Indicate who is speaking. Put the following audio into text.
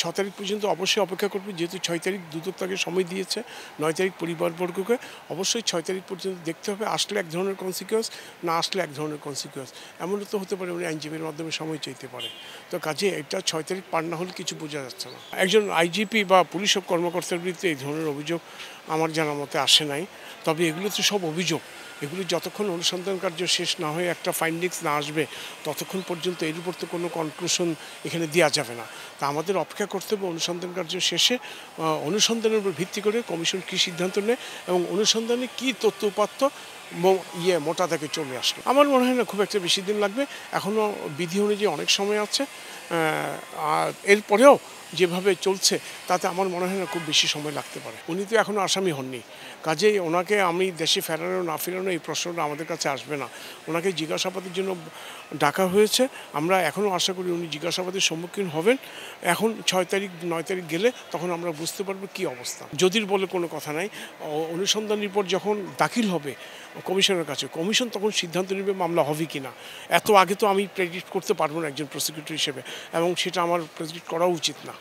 Speaker 1: ছ তারিখ পর্যন্ত অবশ্যই অপেক্ষা করবে যেহেতু ছয় তারিখ দুদক তাকে সময় দিয়েছে নয় তারিখ পরিবারবর্গকে অবশ্যই ছয় তারিখ পর্যন্ত দেখতে হবে আসলে এক ধরনের কনসিকুয়েন্স না আসলে এক ধরনের কনসিকুয়েন্স এমনও তো হতে পারে উনি মানে আইনজীবীর মাধ্যমে সময় চাইতে পারে তো কাজে এটা ছয় তারিখ পার না হলে কিছু বোঝা যাচ্ছে না একজন আইজিপি বা পুলিশ কর্মকর্তার বিরুদ্ধে এই ধরনের অভিযোগ আমার জানা মতে আসে নাই তবে এগুলো তো সব অভিযোগ এগুলি যতক্ষণ অনুসন্ধান কার্য শেষ না হয়ে একটা ফাইন্ডিংস না আসবে ততক্ষণ পর্যন্ত এর উপর তো কোনো কনক্লুশন এখানে দেওয়া যাবে না তা আমাদের অপেক্ষা করতে হবে অনুসন্ধান কার্য শেষে অনুসন্ধানের উপর ভিত্তি করে কমিশন কী সিদ্ধান্ত নেয় এবং অনুসন্ধানে কী তথ্য উপাত্ত ইয়ে মোটা থেকে চলে আসলো আমার মনে হয় না খুব একটা বেশি দিন লাগবে এখনও বিধি অনুযায়ী অনেক সময় আছে আর এরপরেও যেভাবে চলছে তাতে আমার মনে হয় না খুব বেশি সময় লাগতে পারে উনি তো এখনও আসামি হননি কাজেই ওনাকে আমি দেশে ফেরানো না ফেরানো এই প্রশ্নটা আমাদের কাছে আসবে না ওনাকে জিজ্ঞাসাবাদের জন্য ডাকা হয়েছে আমরা এখনও আশা করি উনি জিজ্ঞাসাবাদের সম্মুখীন হবেন এখন ছয় তারিখ নয় তারিখ গেলে তখন আমরা বুঝতে পারবো কি অবস্থা যদির বলে কোনো কথা নাই অনুসন্ধান রিপোর্ট যখন দাখিল হবে কমিশনের কাছে কমিশন তখন সিদ্ধান্ত নেবে মামলা হবে কি না এত আগে তো আমি প্রেডিক্ট করতে পারবো না একজন প্রসিকিউটর হিসেবে এবং সেটা আমার প্রেডিক্ট করা উচিত
Speaker 2: না